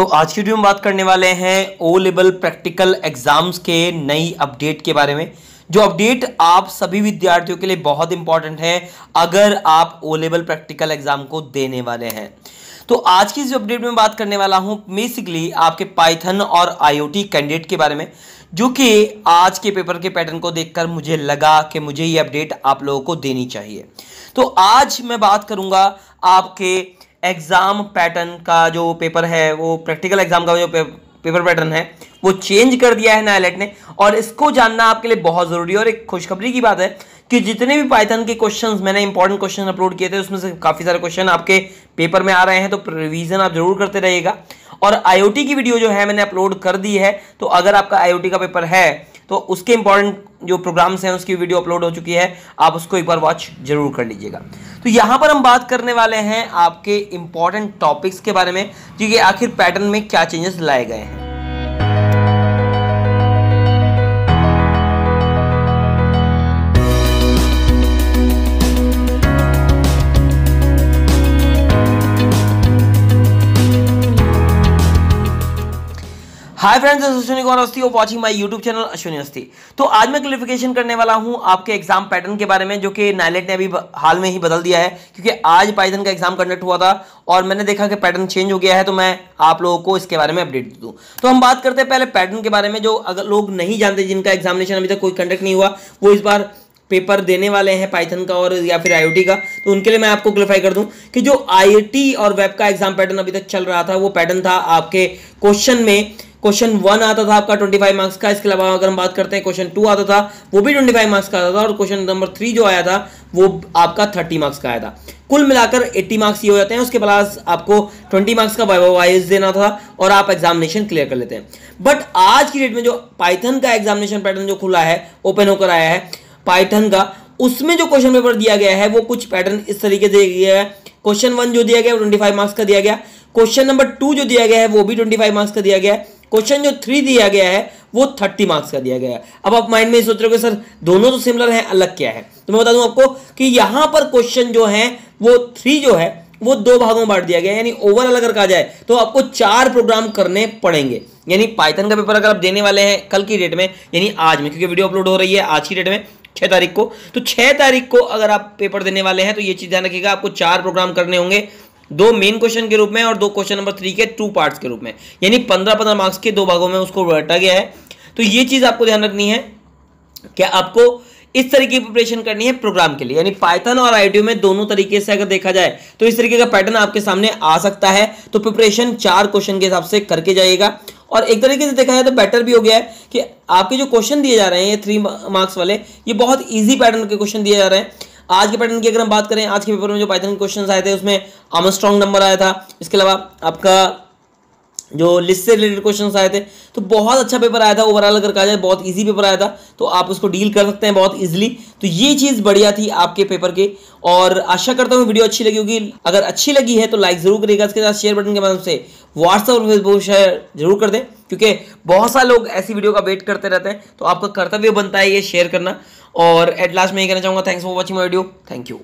तो आज की वीडियो में बात करने वाले हैं ओ लेवल प्रैक्टिकल एग्जाम्स के नई अपडेट के बारे में जो अपडेट आप सभी विद्यार्थियों के लिए बहुत इंपॉर्टेंट है अगर आप ओ लेवल प्रैक्टिकल एग्जाम को देने वाले हैं तो आज की इस अपडेट में बात करने वाला हूं बेसिकली आपके पाइथन और आईओटी कैंडिडेट के बारे में जो कि आज के पेपर के पैटर्न को देखकर मुझे लगा कि मुझे ये अपडेट आप लोगों को देनी चाहिए तो आज मैं बात करूंगा आपके एग्ज़ाम पैटर्न का जो पेपर है वो प्रैक्टिकल एग्ज़ाम का जो पेपर पैटर्न है वो चेंज कर दिया है नायलेट ने और इसको जानना आपके लिए बहुत ज़रूरी है और एक खुशखबरी की बात है कि जितने भी पाइथन के क्वेश्चंस मैंने इंपॉर्टेंट क्वेश्चन अपलोड किए थे उसमें से काफ़ी सारे क्वेश्चन आपके पेपर में आ रहे हैं तो रिवीजन आप जरूर करते रहिएगा और आईओटी की वीडियो जो है मैंने अपलोड कर दी है तो अगर आपका आईओटी का पेपर है तो उसके इंपॉर्टेंट जो प्रोग्राम्स हैं उसकी वीडियो अपलोड हो चुकी है आप उसको एक बार वॉच जरूर कर लीजिएगा तो यहाँ पर हम बात करने वाले हैं आपके इंपॉर्टेंट टॉपिक्स के बारे में क्योंकि आखिर पैटर्न में क्या चेंजेस लाए गए हैं हाय फ्रेंड्स अश्विनी गौर अस्थी और watching my YouTube channel Ashwini Asthi तो आज मैं क्लिफिकेशन करने वाला हूं आपके एग्जाम पैटर्न के बारे में जो कि नाइलेट ने अभी हाल में ही बदल दिया है क्योंकि आज पाइथन का एग्जाम कंडक्ट हुआ था और मैंने देखा कि पैटर्न चेंज हो गया है तो मैं आप लोगों को इसके बारे में अपडेट दे दूँ तो हम बात करते हैं पहले पैटर्न के बारे में जो अगर लोग नहीं जानते जिनका एग्जामिनेशन अभी तक कोई कंडक्ट नहीं हुआ वो इस बार पेपर देने वाले हैं पाइथन का और या फिर आईओटी का तो उनके लिए मैं आपको क्लिफाई कर दूं कि जो आईओटी और वेब का एग्जाम पैटर्न अभी तक चल रहा था वो पैटर्न था आपके क्वेश्चन में क्वेश्चन वन आता था आपका ट्वेंटी फाइव मार्क्स का इसके अलावा अगर हम बात करते हैं क्वेश्चन टू आता था वो भी ट्वेंटी फाइव मार्क्स का आता था और क्वेश्चन नंबर थ्री जो आया था वो आपका थर्टी मार्क्स का आया था कुल मिलाकर एट्टी मार्क्स ये हो जाते हैं उसके प्लस आपको ट्वेंटी मार्क्स का वाइज देना था और आप एग्जामिनेशन क्लियर कर लेते हैं बट आज की डेट में जो पाइथन का एग्जामिनेशन पैटर्न जो खुला है ओपन होकर आया है पाइथन का उसमें जो क्वेश्चन पेपर दिया गया है वो कुछ पैटर्न इस तरीके से दिया है क्वेश्चन वन जो दिया गया वो ट्वेंटी मार्क्स का दिया गया क्वेश्चन नंबर टू जो दिया गया है वो भी ट्वेंटी मार्क्स का दिया गया है क्वेश्चन जो थ्री दिया गया है वो थर्टी मार्क्स का दिया गया है अब आप माइंड में सोच रहे हो सर दोनों तो सिमिलर हैं अलग क्या है तो मैं बता दूं आपको कि यहां पर क्वेश्चन जो है वो थ्री जो है वो दो भागों में बांट दिया गया यानी ओवरऑल अगर कहा जाए तो आपको चार प्रोग्राम करने पड़ेंगे यानी पाइथन का पेपर अगर आप देने वाले हैं कल की डेट में यानी आज में क्योंकि वीडियो अपलोड हो रही है आज की डेट में छह तारीख को तो छह तारीख को अगर आप पेपर देने वाले हैं तो ये चीज़ ध्यान रखिएगा आपको चार प्रोग्राम करने होंगे दो मेन क्वेश्चन के रूप में और दो क्वेश्चन नंबर थ्री के टू पार्ट्स के रूप में यानी पंद्रह पंद्रह मार्क्स के दो भागों में उसको बांटा गया है तो ये चीज़ आपको ध्यान रखनी है क्या आपको इस तरीके की प्रिपरेशन करनी है प्रोग्राम के लिए यानी पाइथन और आईटीओ में दोनों तरीके से अगर देखा जाए तो इस तरीके का पैटर्न आपके सामने आ सकता है तो प्रिपरेशन चार क्वेश्चन के हिसाब से करके जाइएगा और एक तरीके से देखा जाए तो बेटर भी हो गया है कि आपके जो क्वेश्चन दिए जा रहे हैं ये थ्री मार्क्स वाले ये बहुत ईजी पैटर्न के क्वेश्चन दिए जा रहे हैं आज के पैटर्न की अगर हम बात करें आज के पेपर में जो पाइथन क्वेश्चन आए थे उसमें आमस्ट्रॉन्ग नंबर आया था इसके अलावा आपका जो लिस्ट से रिलेटेड क्वेश्चन आए थे तो बहुत अच्छा पेपर आया था ओवरऑल अगर कहा जाए बहुत इजी पेपर आया था तो आप उसको डील कर सकते हैं बहुत इजीली तो ये चीज़ बढ़िया थी आपके पेपर के और आशा करता हूँ वीडियो अच्छी लगी होगी अगर अच्छी लगी है तो लाइक जरूर करिएगा इसके साथ शेयर बटन के माध्यम से व्हाट्सअप और फेसबुक शेयर जरूर कर दें क्योंकि बहुत सारे लोग ऐसी वीडियो का वेट करते रहते हैं तो आपका कर्तव्य बनता है ये शेयर करना और एट लास्ट मैं ये कहना चाहूँगा thanks for watching my video thank you